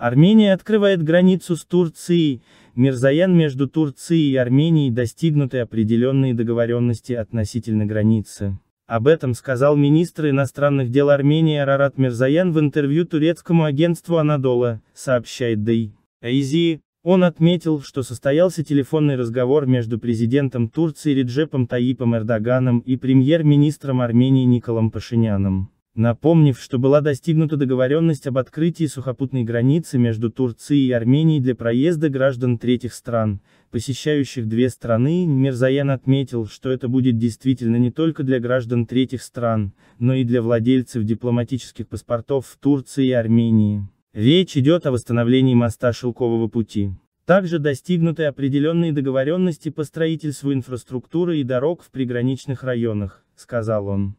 Армения открывает границу с Турцией, Мирзаян между Турцией и Арменией достигнуты определенные договоренности относительно границы. Об этом сказал министр иностранных дел Армении Арарат Мирзаян в интервью турецкому агентству «Анадола», сообщает Дэй. Эйзи. Он отметил, что состоялся телефонный разговор между президентом Турции Реджепом Таипом Эрдоганом и премьер-министром Армении Николом Пашиняном напомнив, что была достигнута договоренность об открытии сухопутной границы между Турцией и Арменией для проезда граждан третьих стран, посещающих две страны, Мирзаян отметил, что это будет действительно не только для граждан третьих стран, но и для владельцев дипломатических паспортов в Турции и Армении. Речь идет о восстановлении моста Шелкового пути. Также достигнуты определенные договоренности по строительству инфраструктуры и дорог в приграничных районах, сказал он.